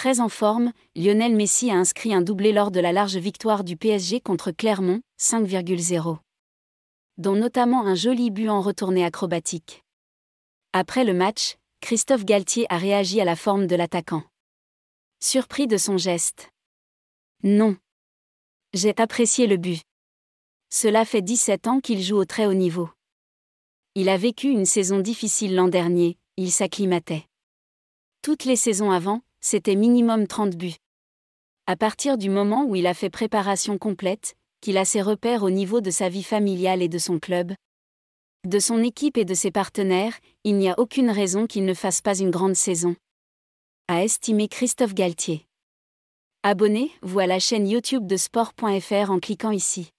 Très en forme, Lionel Messi a inscrit un doublé lors de la large victoire du PSG contre Clermont, 5,0. Dont notamment un joli but en retournée acrobatique. Après le match, Christophe Galtier a réagi à la forme de l'attaquant. Surpris de son geste. Non. J'ai apprécié le but. Cela fait 17 ans qu'il joue au très haut niveau. Il a vécu une saison difficile l'an dernier, il s'acclimatait. Toutes les saisons avant, c'était minimum 30 buts. À partir du moment où il a fait préparation complète, qu'il a ses repères au niveau de sa vie familiale et de son club, de son équipe et de ses partenaires, il n'y a aucune raison qu'il ne fasse pas une grande saison. A estimé Christophe Galtier. Abonnez-vous à la chaîne YouTube de sport.fr en cliquant ici.